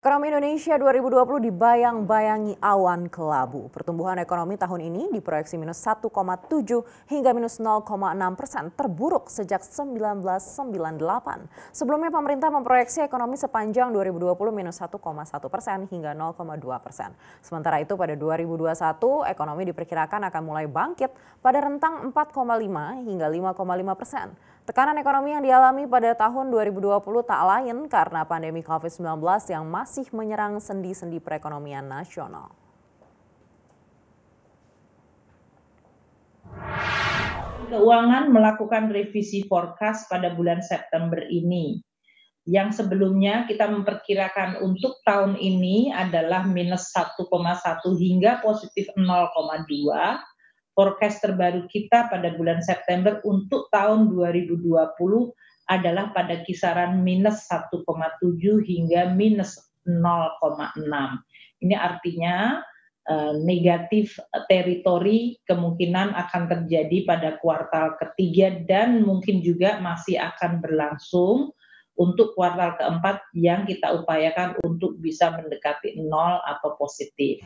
Ekonomi Indonesia 2020 dibayang-bayangi awan kelabu. Pertumbuhan ekonomi tahun ini diproyeksi minus 1,7 hingga minus 0,6 persen terburuk sejak 1998. Sebelumnya pemerintah memproyeksi ekonomi sepanjang 2020 minus 1,1 persen hingga 0,2 persen. Sementara itu pada 2021 ekonomi diperkirakan akan mulai bangkit pada rentang 4,5 hingga 5,5 persen. Tekanan ekonomi yang dialami pada tahun 2020 tak lain karena pandemi COVID-19 yang masih masih menyerang sendi-sendi perekonomian nasional. Keuangan melakukan revisi forecast pada bulan September ini. Yang sebelumnya kita memperkirakan untuk tahun ini adalah minus 1,1 hingga positif 0,2. Forecast terbaru kita pada bulan September untuk tahun 2020 adalah pada kisaran minus 1,7 hingga minus 0,6. Ini artinya eh, negatif teritori kemungkinan akan terjadi pada kuartal ketiga dan mungkin juga masih akan berlangsung untuk kuartal keempat yang kita upayakan untuk bisa mendekati nol atau positif.